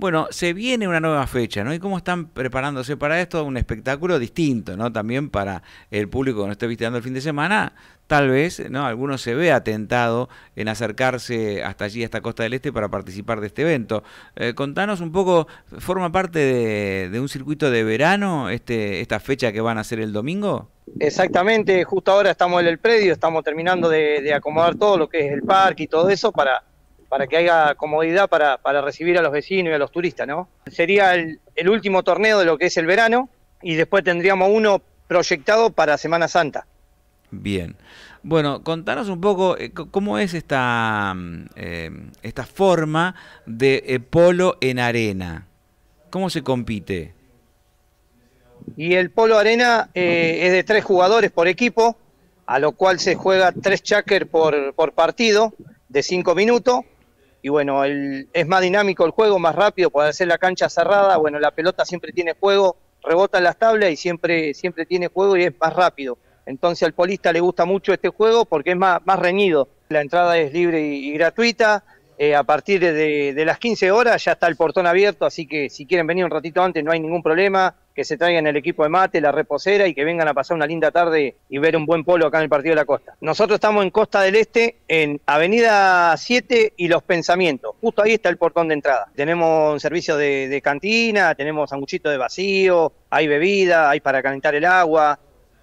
Bueno, se viene una nueva fecha, ¿no? ¿Y cómo están preparándose para esto? Un espectáculo distinto, ¿no? También para el público que nos esté visitando el fin de semana, tal vez, ¿no? Alguno se ve atentado en acercarse hasta allí, hasta Costa del Este, para participar de este evento. Eh, contanos un poco, ¿forma parte de, un circuito de verano este, esta fecha que van a hacer el domingo? Exactamente, justo ahora estamos en el predio, estamos terminando de acomodar todo lo que es el parque y todo eso para para que haya comodidad para, recibir a los vecinos y a los turistas, ¿no? Sería el, último torneo de lo que es el verano y después tendríamos uno proyectado para Semana Santa. Bien. Bueno, contanos un poco eh, cómo es esta, mm, eh, esta forma de eh, polo en arena. ¿Cómo se compite? Y el polo arena es de tres jugadores por equipo, a lo cual se juega tres chakers por, por partido de cinco minutos y bueno, el, es más dinámico el juego, más rápido, puede ser la cancha cerrada, bueno, la pelota siempre tiene juego, rebota las tablas y siempre, siempre tiene juego y es más rápido. Entonces al polista le gusta mucho este juego porque es más, reñido. La entrada es libre y, gratuita. Eh, a partir de, de, las 15 horas ya está el portón abierto, así que si quieren venir un ratito antes no hay ningún problema que se traigan el equipo de mate, la reposera y que vengan a pasar una linda tarde y ver un buen polo acá en el Partido de la Costa. Nosotros estamos en Costa del Este, en Avenida 7 y Los Pensamientos. Justo ahí está el portón de entrada. Tenemos un servicio de, cantina, tenemos sanguchitos de vacío, hay bebida, hay para calentar el agua.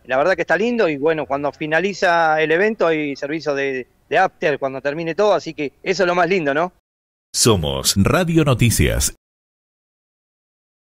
La verdad que está lindo y bueno, cuando finaliza el evento hay servicio de, de after cuando termine todo, así que eso es lo más lindo, ¿no? Somos Radio Noticias.